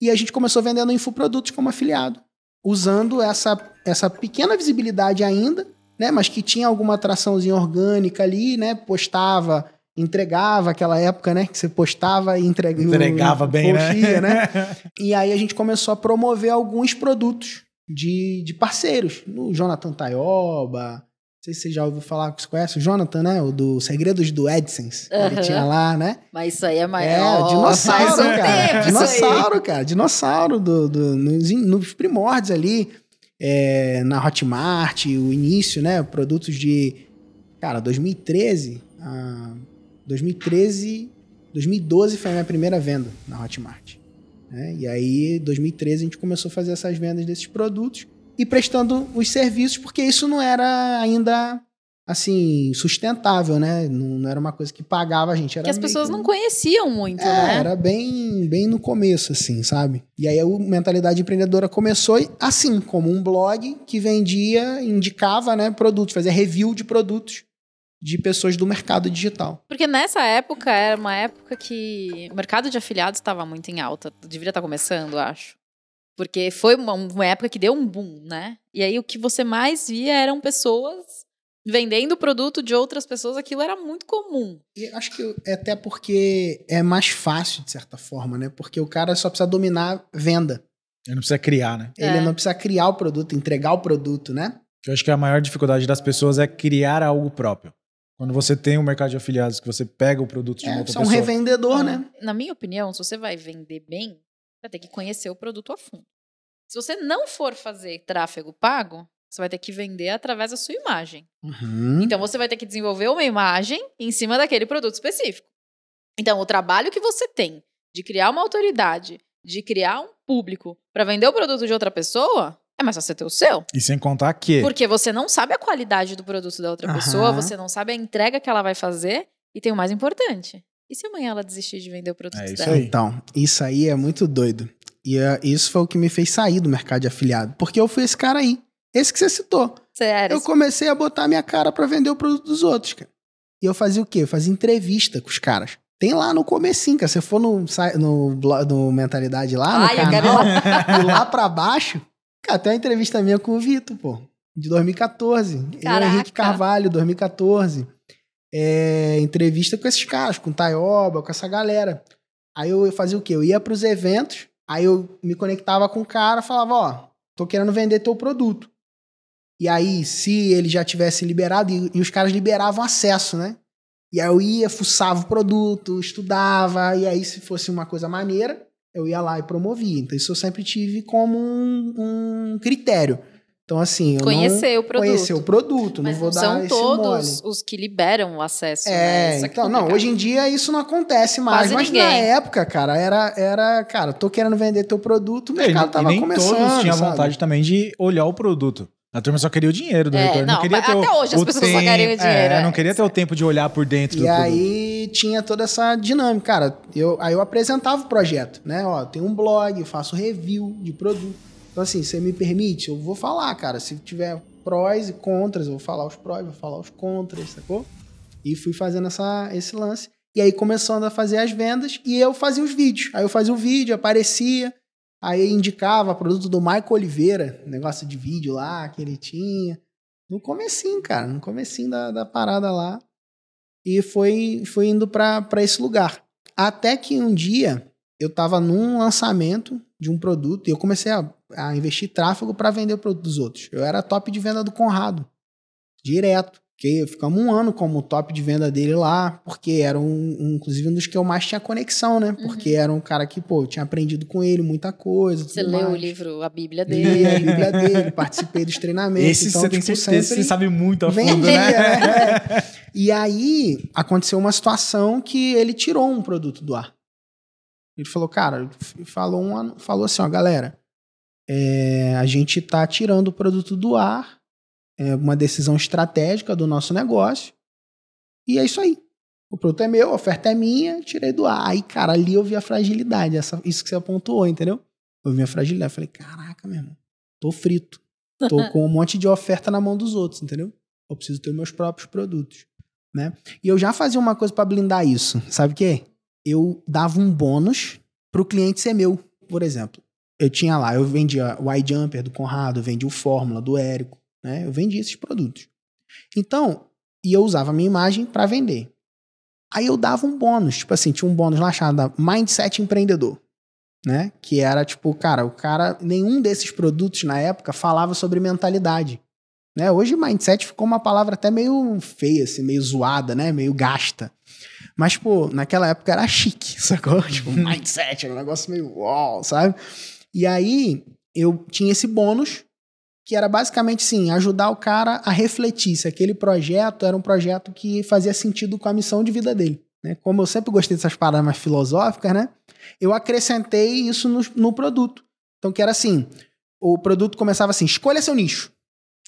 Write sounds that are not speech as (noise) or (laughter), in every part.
E a gente começou vendendo infoprodutos como afiliado, usando essa, essa pequena visibilidade ainda, né? Mas que tinha alguma atraçãozinha orgânica ali, né? Postava, entregava aquela época, né? Que você postava e entrega, entregava. Entregava bem, né? postia, né? né? (laughs) e aí a gente começou a promover alguns produtos de, de parceiros, no Jonathan Taioba, sei se você já ouviu falar, que você conhece o Jonathan, né? O do Segredos do Edsons Uhum. Ele tinha lá, né? Mas isso aí é maior. É, dinossauro, um cara. dinossauro, cara. Dinossauro do, do, nos, nos primórdios ali, é, na Hotmart, o início, né? Produtos de. Cara, 2013. Ah, 2013. 2012 foi a minha primeira venda na Hotmart. Né? E aí, 2013, a gente começou a fazer essas vendas desses produtos e prestando os serviços, porque isso não era ainda assim, sustentável, né? Não, não, era uma coisa que pagava a gente. Era que as pessoas que... não conheciam muito, é, né? Era bem, bem no começo, assim, sabe? E aí a Mentalidade Empreendedora começou assim, como um blog que vendia, indicava, né, produtos, fazia review de produtos de pessoas do mercado digital. Porque nessa época era uma época que o mercado de afiliados estava muito em alta. Deveria estar tá começando, acho. Porque foi uma, uma, época que deu um boom, né? E aí o que você mais via eram pessoas vendendo o produto de outras pessoas, aquilo era muito comum. E acho que é até porque é mais fácil, de certa forma, né? Porque o cara só precisa dominar a venda. Ele não precisa criar, né? Ele é. não precisa criar o produto, entregar o produto, né? Eu acho que a maior dificuldade das pessoas é criar algo próprio. Quando você tem um mercado de afiliados que você pega o produto de é, uma outra pessoa. É um revendedor, então, né? Na minha opinião, se você vai vender bem, vai ter que conhecer o produto a fundo. Se você não for fazer tráfego pago, você vai ter que vender através da sua imagem. Uhum. Então você vai ter que desenvolver uma imagem em cima daquele produto específico. Então, o trabalho que você tem de criar uma autoridade, de criar um público para vender o produto de outra pessoa, é mais fácil ter o seu. E sem contar que. Porque você não sabe a qualidade do produto da outra uhum. pessoa, você não sabe a entrega que ela vai fazer. E tem o mais importante: e se amanhã ela desistir de vender o produto é isso dela? Aí. Então, isso aí é muito doido. E uh, isso foi o que me fez sair do mercado de afiliado. Porque eu fui esse cara aí. Esse que você citou. Sério? Eu comecei a botar minha cara para vender o produto dos outros, cara. E eu fazia o quê? Eu fazia entrevista com os caras. Tem lá no comecinho, cara. Você for no, no, no Mentalidade lá, Ai, canal, lá. (laughs) e lá pra baixo, cara, tem uma entrevista minha com o Vitor, pô. De 2014. Caraca. Eu, Henrique Carvalho, 2014 é, entrevista com esses caras, com o Taioba, com essa galera. Aí eu, fazia o quê? Eu ia para os eventos, aí eu me conectava com o cara, falava, ó, tô querendo vender teu produto. E aí, se ele já tivesse liberado, e, e os caras liberavam acesso, né? E aí eu ia, fuçava o produto, estudava, e aí se fosse uma coisa maneira, eu ia lá e promovia. Então isso eu sempre tive como um, um critério. Então, assim, eu conhecer o produto. Conhecer o produto, Mas não vou não dar esse mole. São todos os que liberam o acesso. É, né? então, não, hoje em dia isso não acontece mais. Quase mas ninguém. na época, cara, era, era, cara, tô querendo vender teu produto, o é, mercado e, tava e nem começando. todos tinham vontade também de olhar o produto. A turma só queria o dinheiro do é, retorno. Não, não queria ter até o, hoje as pessoas tempo, só queriam o dinheiro. É, é, não queria ter o tempo de olhar por dentro e do E aí tinha toda essa dinâmica, cara. Eu, aí eu apresentava o projeto, né? Ó, tem um blog, eu faço review de produto então, assim, você me permite? Eu vou falar, cara. Se tiver prós e contras, eu vou falar os prós, vou falar os contras, sacou? E fui fazendo essa, esse lance. E aí começando a fazer as vendas e eu fazia os vídeos. Aí eu fazia o vídeo, aparecia, aí indicava produto do Michael Oliveira, negócio de vídeo lá que ele tinha. No comecinho, cara, no comecinho da, da parada lá. E foi, foi indo para esse lugar. Até que um dia eu tava num lançamento de um produto e eu comecei a a investir tráfego para vender o produto dos outros. Eu era top de venda do Conrado, direto. Que ficamos um ano como top de venda dele lá, porque era um, um inclusive um dos que eu mais tinha conexão, né? Uhum. Porque uhum. era um cara que, pô, eu tinha aprendido com ele muita coisa. Você leu mais. o livro, a Bíblia dele. Li a Bíblia dele, participei dos treinamentos. Esse então, você tipo, tem certeza, você sabe muito a fundo, vendia, né? É. E aí aconteceu uma situação que ele tirou um produto do ar. Ele falou, cara, falou, uma, falou assim, ó, galera, é, a gente está tirando o produto do ar, é uma decisão estratégica do nosso negócio, e é isso aí. O produto é meu, a oferta é minha, tirei do ar. Aí, cara, ali eu vi a fragilidade, essa, isso que você apontou, entendeu? Eu vi a fragilidade. Falei, caraca, meu irmão, tô frito. Tô (laughs) com um monte de oferta na mão dos outros, entendeu? Eu preciso ter meus próprios produtos, né? E eu já fazia uma coisa para blindar isso. Sabe o quê? Eu dava um bônus pro cliente ser meu, por exemplo eu tinha lá, eu vendia o iJumper do Conrado, eu vendia o Fórmula do Érico, né? Eu vendia esses produtos. Então, e eu usava a minha imagem para vender. Aí eu dava um bônus, tipo assim, tinha um bônus lá chamado Mindset Empreendedor, né? Que era tipo, cara, o cara, nenhum desses produtos na época falava sobre mentalidade. Né? Hoje mindset ficou uma palavra até meio feia, assim, meio zoada, né? Meio gasta. Mas, pô, naquela época era chique, (laughs) sacou? Tipo, uhum. mindset, era um negócio meio uau, sabe? E aí eu tinha esse bônus, que era basicamente sim, ajudar o cara a refletir se aquele projeto era um projeto que fazia sentido com a missão de vida dele. Né? Como eu sempre gostei dessas paradas mais filosóficas, né? Eu acrescentei isso no, no produto. Então, que era assim: o produto começava assim: escolha seu nicho.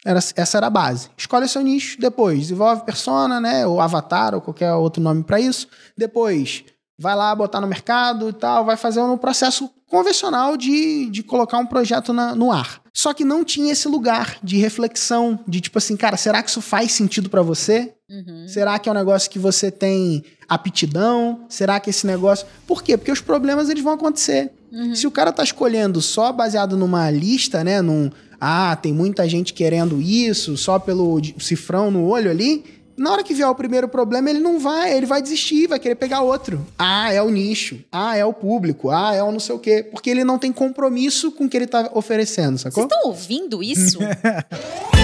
Era, essa era a base. Escolha seu nicho, depois desenvolve persona, né? Ou avatar, ou qualquer outro nome para isso. Depois vai lá botar no mercado e tal, vai fazer um processo convencional de, de colocar um projeto na, no ar. Só que não tinha esse lugar de reflexão, de tipo assim, cara, será que isso faz sentido para você? Uhum. Será que é um negócio que você tem aptidão? Será que esse negócio. Por quê? Porque os problemas eles vão acontecer. Uhum. Se o cara tá escolhendo só baseado numa lista, né? Num. Ah, tem muita gente querendo isso, só pelo cifrão no olho ali na hora que vier o primeiro problema, ele não vai, ele vai desistir, vai querer pegar outro. Ah, é o nicho. Ah, é o público. Ah, é o não sei o quê. Porque ele não tem compromisso com o que ele tá oferecendo, sacou? Vocês estão ouvindo isso? (laughs)